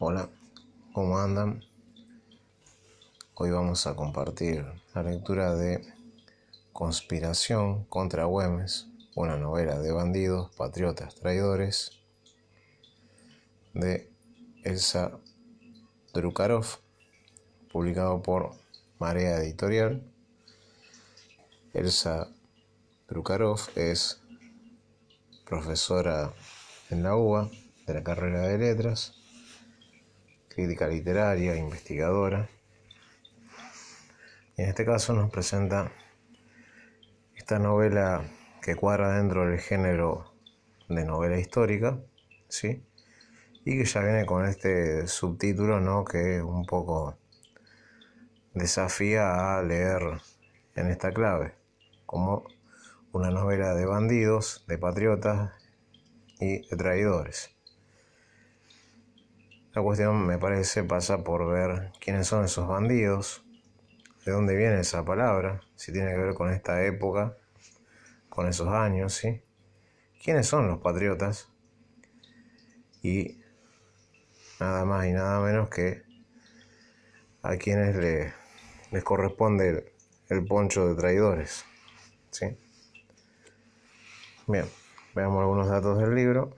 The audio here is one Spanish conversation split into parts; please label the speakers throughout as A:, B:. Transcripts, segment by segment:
A: Hola, ¿cómo andan? Hoy vamos a compartir la lectura de Conspiración contra Güemes, una novela de bandidos, patriotas, traidores, de Elsa Drukarov, publicado por Marea Editorial. Elsa Drukarov es profesora en la UBA de la carrera de letras crítica literaria, investigadora. Y en este caso nos presenta esta novela que cuadra dentro del género de novela histórica, ¿sí? Y que ya viene con este subtítulo, ¿no? Que un poco desafía a leer en esta clave, como una novela de bandidos, de patriotas y de traidores. La cuestión me parece pasa por ver quiénes son esos bandidos, de dónde viene esa palabra, si tiene que ver con esta época, con esos años, ¿sí? ¿Quiénes son los patriotas? Y nada más y nada menos que a quienes le, les corresponde el, el poncho de traidores, ¿sí? Bien, veamos algunos datos del libro.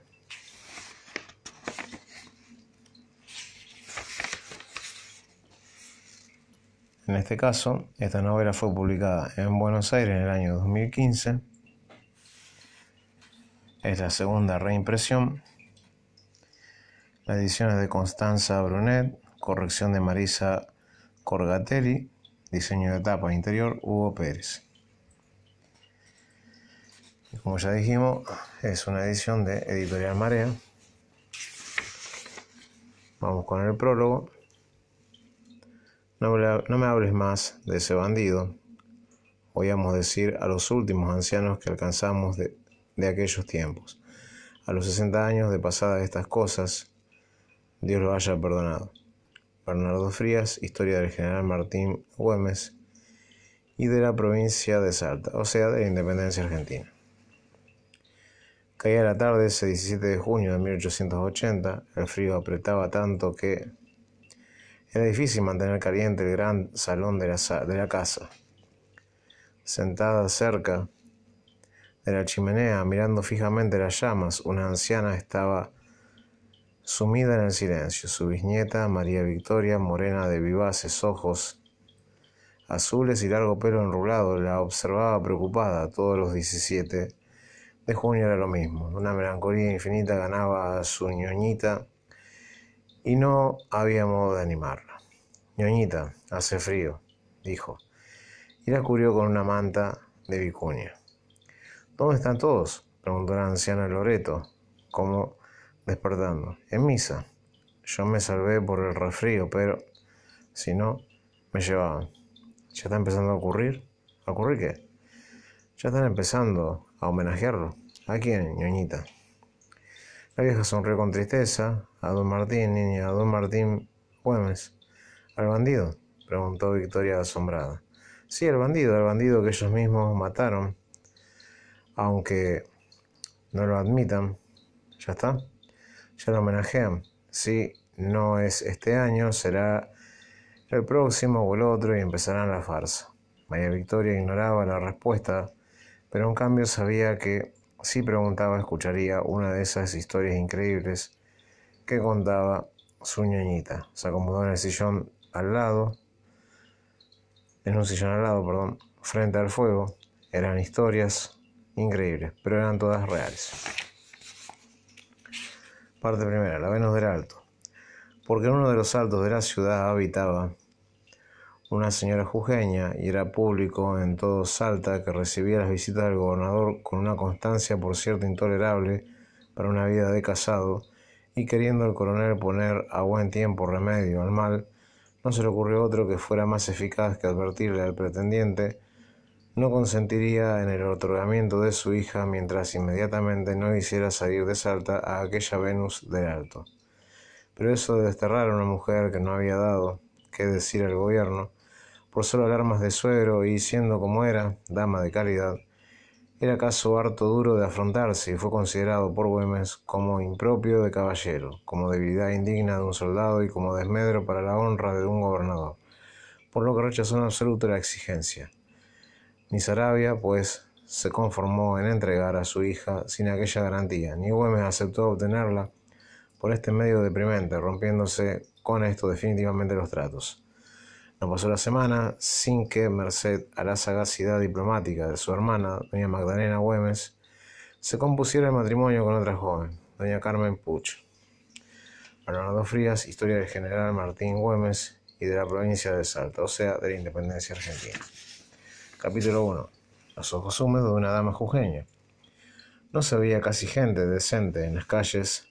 A: En este caso, esta novela fue publicada en Buenos Aires en el año 2015. Es la segunda reimpresión. La edición es de Constanza Brunet, corrección de Marisa Corgatelli, diseño de tapa interior Hugo Pérez. como ya dijimos, es una edición de Editorial Marea. Vamos con el prólogo. No, me hables más de ese bandido, oíamos decir a los últimos ancianos que alcanzamos de, aquellos tiempos. A los 60 años de de estas cosas, Dios lo haya perdonado. Bernardo Frías, Historia del General Martín Güemes y de la provincia de Salta, o sea, de la Independencia Argentina. Caía la tarde ese 17 de junio de 1880, el frío apretaba tanto que era difícil mantener caliente el gran salón de la, casa. Sentada cerca de la chimenea, mirando fijamente las llamas, una anciana estaba sumida en el silencio. Su bisnieta, María Victoria, morena de vivaces ojos azules y largo pelo enrulado, la observaba preocupada. Todos los 17 de junio era lo mismo. Una melancolía infinita ganaba a su ñoñita y no había modo de animarla. Ñoñita, hace frío, dijo, y la cubrió con una manta de vicuña. ¿Dónde están todos? preguntó la anciana Loreto, como despertando. En misa. Yo me salvé por el resfrío, pero si no, me llevaban. ¿Ya está empezando a ocurrir? ¿A ocurrir qué? Ya están empezando a homenajearlo. ¿A quién, ñoñita? La vieja sonrió con tristeza, a don Martín, niña, a don Martín Güemes. ¿Al bandido? preguntó Victoria asombrada. Sí, el bandido, al bandido que ellos mismos mataron, aunque no lo admitan. ¿Ya está? Ya lo homenajean. Si no es este año, será el próximo o el otro y empezarán la farsa. María Victoria ignoraba la respuesta, pero en cambio sabía que si preguntaba escucharía una de esas historias increíbles que contaba su ñoñita Se acomodó en el sillón al lado, en un sillón al lado, perdón, frente al fuego. Eran historias increíbles, pero eran todas reales. Parte primera, la Venus del Alto. Porque en uno de los altos de la ciudad habitaba una señora jujeña y era público en todo Salta que recibía las visitas del gobernador con una constancia por cierto intolerable para una vida de casado y queriendo el coronel poner a buen tiempo remedio al mal, no se le ocurrió otro que fuera más eficaz que advertirle al pretendiente no consentiría en el otorgamiento de su hija mientras inmediatamente no hiciera salir de Salta a aquella Venus de Alto. Pero eso de desterrar a una mujer que no había dado, qué decir al gobierno, por solo alarmas de suegro y siendo como era, dama de calidad, era caso harto duro de afrontarse y fue considerado por Güemes como impropio de caballero, como debilidad indigna de un soldado y como desmedro para la honra de un gobernador, por lo que rechazó en absoluto la exigencia. Ni Sarabia, pues, se conformó en entregar a su hija sin aquella garantía, ni Güemes aceptó obtenerla por este medio deprimente, rompiéndose con esto definitivamente los tratos. No pasó la semana sin que, merced a la sagacidad diplomática de su hermana, doña Magdalena Güemes, se compusiera el matrimonio con otra joven, doña Carmen Pucho. dos Frías, Historia del General Martín Güemes y de la provincia de Salta, o sea, de la independencia argentina. Capítulo 1. Los ojos húmedos de una dama jujeña. No se veía casi gente decente en las calles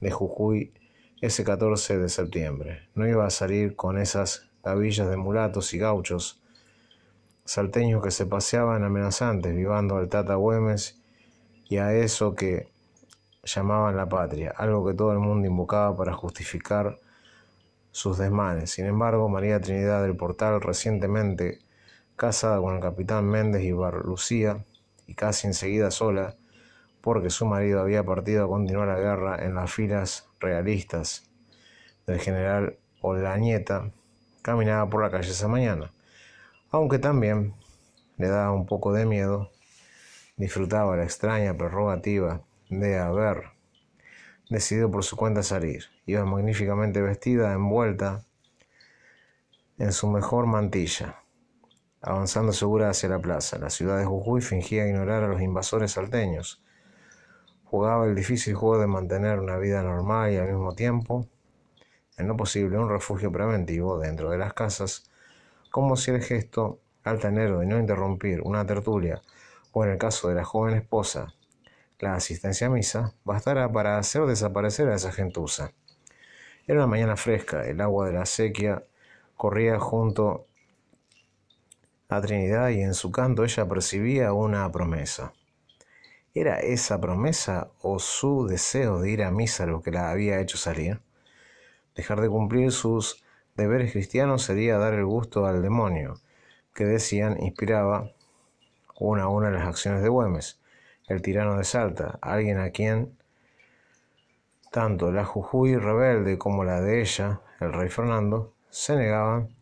A: de Jujuy ese 14 de septiembre. No iba a salir con esas a villas de mulatos y gauchos, salteños que se paseaban amenazantes, vivando al Tata Güemes y a eso que llamaban la patria, algo que todo el mundo invocaba para justificar sus desmanes. Sin embargo, María Trinidad del Portal, recientemente casada con el capitán Méndez y Lucía, y casi enseguida sola, porque su marido había partido a continuar la guerra en las filas realistas del general Olañeta, caminaba por la calle esa mañana, aunque también le daba un poco de miedo, disfrutaba la extraña prerrogativa de haber decidido por su cuenta salir. Iba magníficamente vestida, envuelta en su mejor mantilla, avanzando segura hacia la plaza. La ciudad de Jujuy fingía ignorar a los invasores salteños. Jugaba el difícil juego de mantener una vida normal y al mismo tiempo en lo posible, un refugio preventivo dentro de las casas, como si el gesto, al tener de no interrumpir una tertulia, o en el caso de la joven esposa, la asistencia a misa, bastara para hacer desaparecer a esa gentuza. Era una mañana fresca, el agua de la sequía corría junto a Trinidad y en su canto ella percibía una promesa. ¿Era esa promesa o su deseo de ir a misa lo que la había hecho salir? Dejar de cumplir sus deberes cristianos sería dar el gusto al demonio, que decían inspiraba una a una las acciones de Güemes, el tirano de Salta, alguien a quien tanto la Jujuy rebelde como la de ella, el rey Fernando, se negaban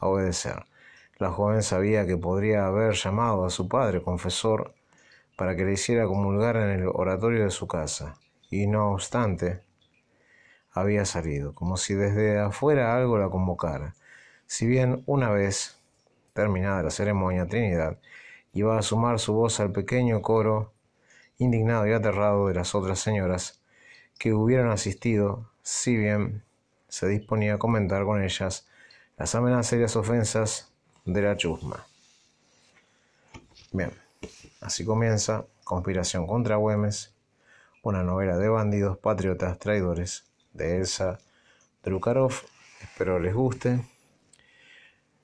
A: a obedecer. La joven sabía que podría haber llamado a su padre confesor para que le hiciera comulgar en el oratorio de su casa, y no obstante, había salido, como si desde afuera algo la convocara. Si bien una vez terminada la ceremonia, Trinidad iba a sumar su voz al pequeño coro indignado y aterrado de las otras señoras que hubieran asistido, si bien se disponía a comentar con ellas las amenazas y las ofensas de la chusma. Bien, así comienza Conspiración contra Güemes, una novela de bandidos, patriotas, traidores de Elsa Drukarov. Espero les guste.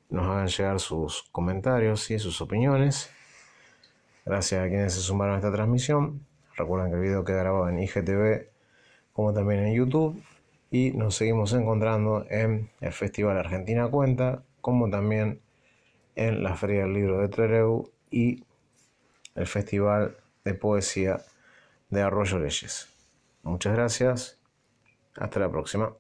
A: Nos hagan llegar sus comentarios y sus opiniones. Gracias a quienes se sumaron a esta transmisión. Recuerden que el video queda grabado en IGTV como también en YouTube. Y nos seguimos encontrando en el Festival Argentina Cuenta, como también en la Feria del Libro de Trelew y el Festival de Poesía de Arroyo Leyes. Muchas gracias hasta la próxima.